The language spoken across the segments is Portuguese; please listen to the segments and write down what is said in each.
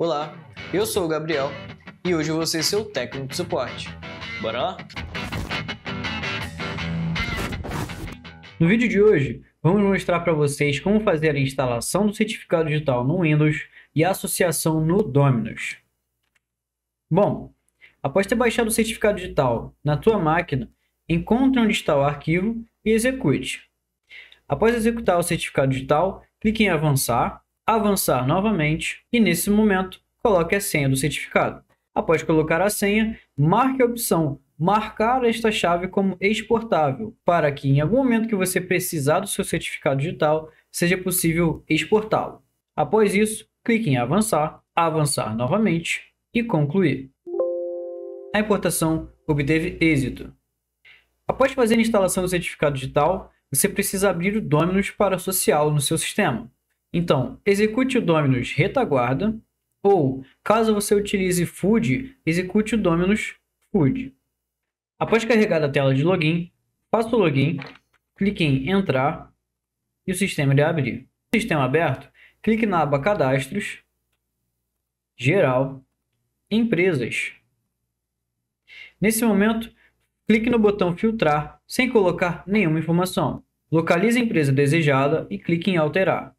Olá, eu sou o Gabriel e hoje eu vou ser seu técnico de suporte. Bora lá? No vídeo de hoje, vamos mostrar para vocês como fazer a instalação do certificado digital no Windows e a associação no Dominus. Bom, após ter baixado o certificado digital na tua máquina, encontre onde está o arquivo e execute. Após executar o certificado digital, clique em Avançar avançar novamente e, nesse momento, coloque a senha do certificado. Após colocar a senha, marque a opção marcar esta chave como exportável, para que em algum momento que você precisar do seu certificado digital, seja possível exportá-lo. Após isso, clique em avançar, avançar novamente e concluir. A importação obteve êxito. Após fazer a instalação do certificado digital, você precisa abrir o Dominus para associá-lo no seu sistema. Então, execute o Dominus retaguarda, ou, caso você utilize food, execute o Dominus food. Após carregar a tela de login, faça o login, clique em entrar e o sistema irá abrir. sistema aberto, clique na aba cadastros, geral, empresas. Nesse momento, clique no botão filtrar sem colocar nenhuma informação. Localize a empresa desejada e clique em alterar.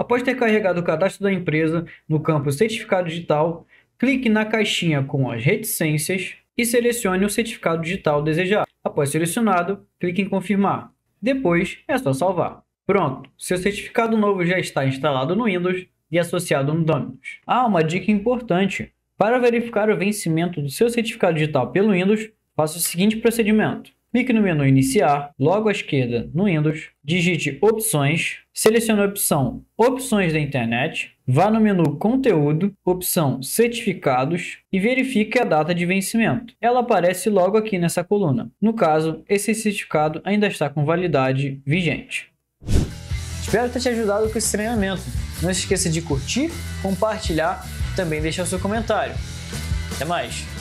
Após ter carregado o cadastro da empresa no campo Certificado Digital, clique na caixinha com as reticências e selecione o certificado digital desejado. Após selecionado, clique em Confirmar. Depois, é só salvar. Pronto, seu certificado novo já está instalado no Windows e associado no Dominus. Ah, uma dica importante. Para verificar o vencimento do seu certificado digital pelo Windows, faça o seguinte procedimento. Clique no menu Iniciar, logo à esquerda no Windows, digite Opções, selecione a opção Opções da Internet, vá no menu Conteúdo, opção Certificados e verifique a data de vencimento. Ela aparece logo aqui nessa coluna. No caso, esse certificado ainda está com validade vigente. Espero ter te ajudado com esse treinamento. Não se esqueça de curtir, compartilhar e também deixar seu comentário. Até mais!